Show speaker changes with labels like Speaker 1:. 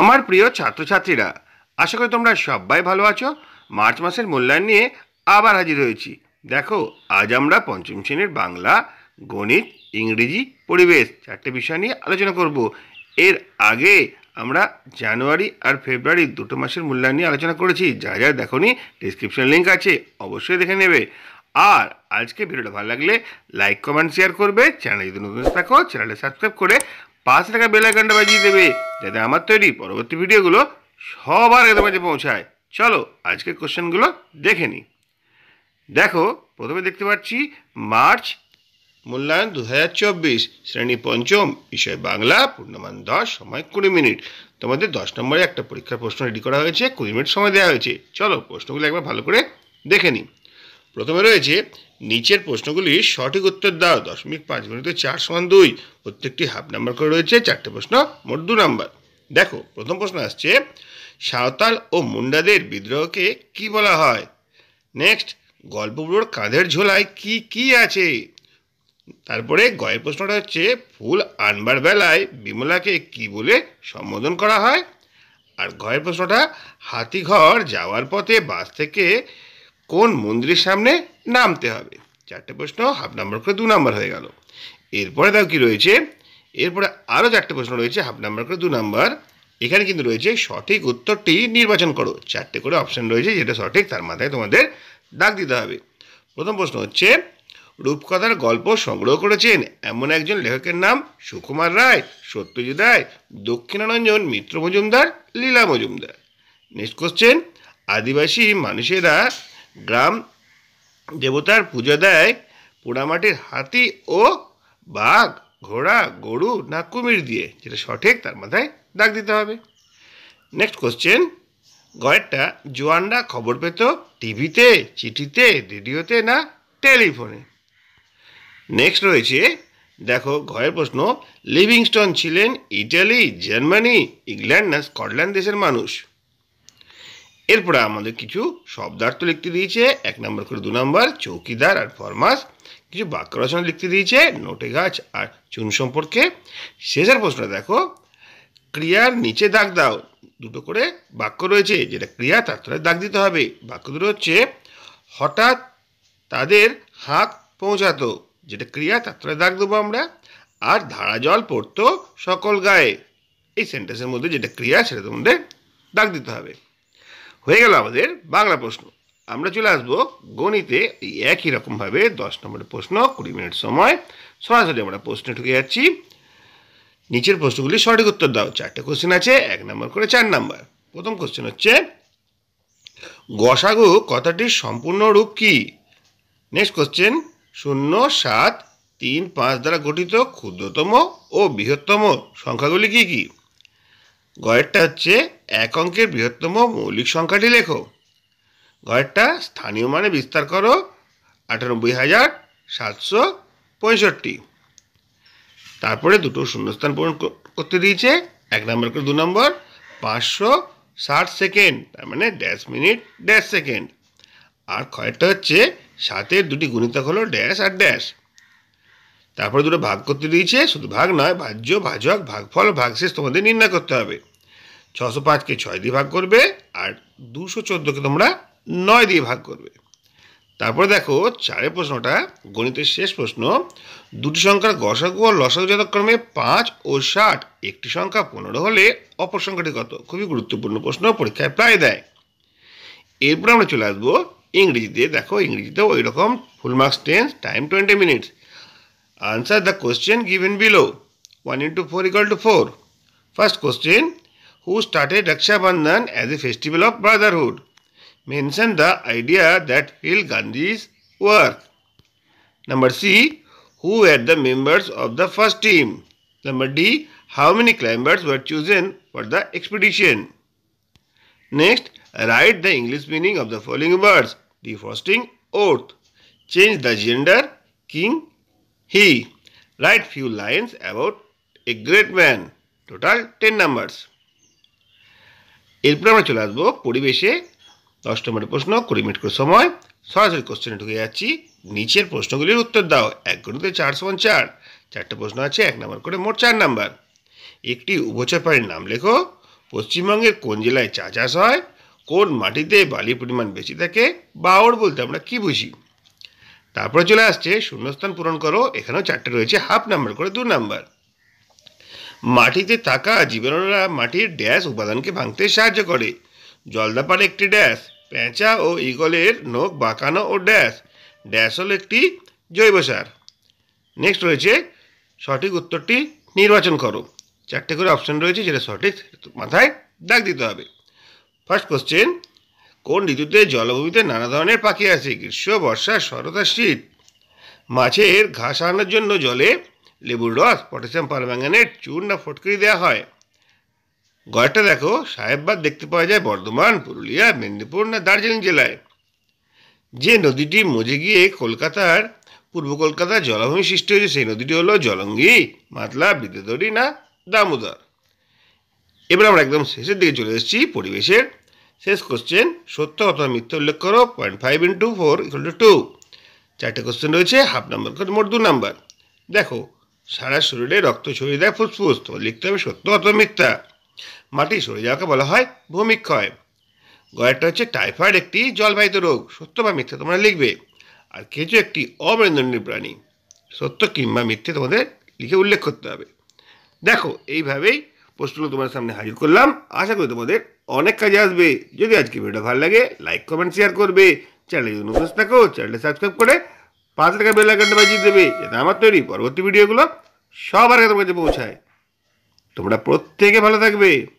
Speaker 1: আমার প্রিয় ছাত্রছাত্রীরা আশা করি তোমরা সবাই ভালো আছো মার্চ মাসের মূল্যায়ন নিয়ে আবার হাজির হয়েছি দেখো আজ আমরা পঞ্চম শ্রেণীর বাংলা গণিত ইংরেজি পরিবেশ চারটে বিষয় নিয়ে আলোচনা করব এর আগে আমরা জানুয়ারি আর ফেব্রুয়ারি দুটো মাসের মূল্যায়ন নিয়ে আলোচনা করেছি যা যা দেখনি ডিসক্রিপশন লিঙ্ক আছে অবশ্যই দেখে নেবে আর আজকে ভিডিওটা ভালো লাগলে লাইক কমেন্ট শেয়ার করবে চ্যানেল যদি নতুন থাকো চ্যানেলটা সাবস্ক্রাইব করে পাঁচ টাকা বেলাইকনটা বাজিয়ে দেবে যাতে আমার তৈরি পরবর্তী ভিডিওগুলো সবার আগে তোমার পৌঁছায় চলো আজকের কোশ্চেনগুলো দেখে নিই দেখো প্রথমে দেখতে পাচ্ছি মার্চ মূল্যায়ন দু হাজার চব্বিশ শ্রেণী পঞ্চম বিষয় বাংলা পূর্ণমান দশ সময় কুড়ি মিনিট তোমাদের দশ নম্বরে একটা পরীক্ষার প্রশ্ন রেডি করা হয়েছে কুড়ি মিনিট সময় দেওয়া হয়েছে চলো প্রশ্নগুলো একবার ভালো করে দেখে নিই প্রথমে রয়েছে নিচের প্রশ্নগুলির সঠিক উত্তর দাও দশমিক পাঁচ গুণিত চার সমান দুই প্রত্যেকটি হাফ নাম্বার করে রয়েছে চারটে প্রশ্ন মোট দু নাম্বার দেখো প্রথম প্রশ্ন আসছে সাঁওতাল ও মুন্ডাদের বিদ্রোহকে কি বলা হয় নেক্সট গল্পগুলোর কাঁধের ঝোলায় কি কি আছে তারপরে গয়ের প্রশ্নটা হচ্ছে ফুল আনবার বেলায় বিমলাকে কি বলে সম্বোধন করা হয় আর গয়ের প্রশ্নটা হাতিঘর যাওয়ার পথে বাস থেকে কোন মন্দিরের সামনে নামতে হবে চারটে প্রশ্ন হাফ নাম্বার করে দু নাম্বার হয়ে গেল এরপরে দেখো কী রয়েছে এরপরে আরও চারটে প্রশ্ন রয়েছে হাফ নাম্বার করে দু নাম্বার এখানে কিন্তু রয়েছে সঠিক উত্তরটি নির্বাচন করো চারটে করে অপশান রয়েছে যেটা সঠিক তার মাথায় তোমাদের ডাক দিতে হবে প্রথম প্রশ্ন হচ্ছে রূপকথার গল্প সংগ্রহ করেছেন এমন একজন লেখকের নাম সুকুমার রায় সত্যজিৎ রায় দক্ষিণারঞ্জন মিত্র মজুমদার লীলা মজুমদার নেক্সট কোশ্চেন আদিবাসী মানুষেরা গ্রাম দেবতার পুজো দেয় পোড়ামাটির হাতি ও বাঘ ঘোড়া গরু না কুমির দিয়ে যেটা সঠিক তার মাথায় দাগ দিতে হবে নেক্সট কোশ্চেন গয়েরটা জোয়ানরা খবর পেত টিভিতে চিঠিতে রেডিওতে না টেলিফোনে নেক্সট রয়েছে দেখো ঘয়ের প্রশ্ন লিভিংস্টন ছিলেন ইটালি জার্মানি ইংল্যান্ড না স্কটল্যান্ড দেশের মানুষ এরপরে আমাদের কিছু শব্দার্থ লিখতে দিয়েছে এক নম্বর করে দু নম্বর চৌকিদার আর ফরমাস কিছু বাক্য রচনা লিখতে দিয়েছে নোটে গাছ আর চুন সম্পর্কে শেষের প্রশ্নটা দেখো ক্রিয়ার নিচে দাগ দাও দুটো করে বাক্য রয়েছে যেটা ক্রিয়া তার তলায় দাগ দিতে হবে বাক্য দুটো হচ্ছে হঠাৎ তাদের হাত পৌঁছাতো যেটা ক্রিয়া তার তলায় দাগ দেবো আমরা আর ধারা জল পড়তো সকল গায়ে এই সেন্টেন্সের মধ্যে যেটা ক্রিয়া সেটা তোমাদের দাগ দিতে হবে হয়ে গেল আমাদের বাংলা প্রশ্ন আমরা চলে আসবো গণিতে একই রকমভাবে দশ নম্বরের প্রশ্ন কুড়ি মিনিট সময় সরাসরি আমরা প্রশ্নে ঢুকে যাচ্ছি নিচের প্রশ্নগুলি সঠিক উত্তর দাও চারটে কোশ্চেন আছে এক নম্বর করে চার নম্বর প্রথম কোশ্চেন হচ্ছে গসাগু কথাটির সম্পূর্ণ রূপ কি নেক্সট কোশ্চেন শূন্য সাত তিন পাঁচ দ্বারা গঠিত ক্ষুদ্রতম ও বৃহত্তম সংখ্যাগুলি কি কী গয়েরটা হচ্ছে এক অঙ্কের বৃহত্তম মৌলিক সংখ্যাটি লেখো গয়েরটা স্থানীয় মানে বিস্তার করো আটানব্বই হাজার সাতশো পঁয়ষট্টি তারপরে দুটো শূন্যস্থান পূরণ করতে দিয়েছে এক নম্বর করে দু নম্বর পাঁচশো ষাট সেকেন্ড তার মানে ড্যাশ মিনিট ড্যাশ সেকেন্ড আর ক্ষয়টা হচ্ছে সাতের দুটি গুণিতক হলো ড্যাশ আর ড্যাশ তারপরে দুটো ভাগ করতে দিয়েছে শুধু ভাগ নয় ভাজ্য ভাজক ভাগফল ভাগশেষ তোমাদের নির্ণয় করতে হবে ছশো পাঁচকে ছয় দিয়ে ভাগ করবে আর দুশো চোদ্দোকে তোমরা নয় দিয়ে ভাগ করবে তারপরে দেখো চারের প্রশ্নটা গণিতের শেষ প্রশ্ন দুটি সংখ্যার গসাগু ও লসাগু যথাক্রমে পাঁচ ও ষাট একটি সংখ্যা পনেরো হলে অপর সংখ্যাটি কত খুবই গুরুত্বপূর্ণ প্রশ্ন পরীক্ষায় প্রায় দেয় এরপর আমরা চলে আসবো ইংরেজিতে দেখো ইংরেজিতে ওই রকম full marks tens time twenty minutes Answer the question given below. 1 into 4 equal to 4. First question. Who started Raksha Bandhan as a festival of brotherhood? Mention the idea that filled Gandhi's work. Number C. Who were the members of the first team? Number D. How many climbers were chosen for the expedition? Next, write the English meaning of the following words. Defrosting, oath. Change the gender, king He write few lines about a great man. Total ten numbers এরপরে আমরা চলে আসবো পরিবেশে দশ নম্বরের প্রশ্ন কুড়ি minute করে সময় সরাসরি কোশ্চেনে ঢুকে যাচ্ছি নিচের প্রশ্নগুলির উত্তর দাও এক গণিতে চার সমান চার চারটে প্রশ্ন আছে এক নম্বর করে মোট চার নাম্বার একটি উভচর পানির নাম লেখো পশ্চিমবঙ্গের কোন জেলায় চা চাষ হয় কোন মাটিতে বালির পরিমাণ বেশি থাকে বাওর বলতে আমরা কি বুঝি তারপরে চলে আসছে শূন্যস্থান পূরণ করো এখানেও চারটে রয়েছে হাফ নাম্বার করে দু নাম্বার মাটিতে থাকা জীবাণুরা মাটির ড্যাশ উপাদানকে ভাঙতে সাহায্য করে জলদাপার একটি ড্যাশ প্যাঁচা ও ইগলের নখ বাঁকানো ও ড্যাশ ড্যাশ হলো একটি জৈব সার নেক্সট রয়েছে সঠিক উত্তরটি নির্বাচন করো চারটে করে অপশন রয়েছে যেটা সঠিক মাথায় দাগ দিতে হবে ফার্স্ট কোশ্চেন কোন ঋতুতে জলভূমিতে নানা ধরনের পাখি আছে গ্রীষ্ম বর্ষা শরৎ আর শীত মাছের ঘাস আনার জন্য জলে লেবুর রস পটাশিয়াম পারম্যাঙ্গানেট চূর্ণ না ফটকরি দেওয়া হয় গড়টা দেখো সাহেববাদ দেখতে পাওয়া যায় বর্ধমান পুরুলিয়া মেদিনীপুর না দার্জিলিং জেলায় যে নদীটি মজে গিয়ে কলকাতার পূর্ব কলকাতার জলাভূমি সৃষ্টি হয়েছে সেই নদীটি হলো জলঙ্গি মাতলা বিদ্যাধরী না দামোদর এবার আমরা একদম শেষের দিকে চলে এসেছি পরিবেশের শেষ কোশ্চেন সত্য অথবা মিথ্যে উল্লেখ করো point five into four equal to two চারটে কোশ্চেন রয়েছে হাফ নাম্বার করে মোট দু নাম্বার দেখো সারা শরীরে রক্ত ছড়িয়ে দেয় ফুসফুস তোমার লিখতে হবে সত্য অথবা মিথ্যা মাটি সরে যাওয়াকে বলা হয় ভূমিক্ষয় গয়েরটা হচ্ছে টাইফয়েড একটি জলবাহিত রোগ সত্য বা মিথ্যা তোমরা লিখবে আর কেঁচো একটি অমেরুদণ্ডী প্রাণী সত্য কিংবা মিথ্যে তোমাদের লিখে উল্লেখ করতে হবে দেখো এইভাবেই প্রশ্নগুলো তোমার সামনে হাজির করলাম আশা করি তোমাদের অনেক কাজে আসবে যদি আজকে ভিডিও ভালো লাগে লাইক কমেন্ট শেয়ার করবে চ্যানেলে যদি নতুন থাকো চ্যানেলে সাবস্ক্রাইব করে পাঁচ টাকা বেল আইকনটা বাজিয়ে দেবে যাতে আমার তৈরি পরবর্তী ভিডিওগুলো সবার কাছে পৌঁছায় তোমরা প্রত্যেকে ভালো থাকবে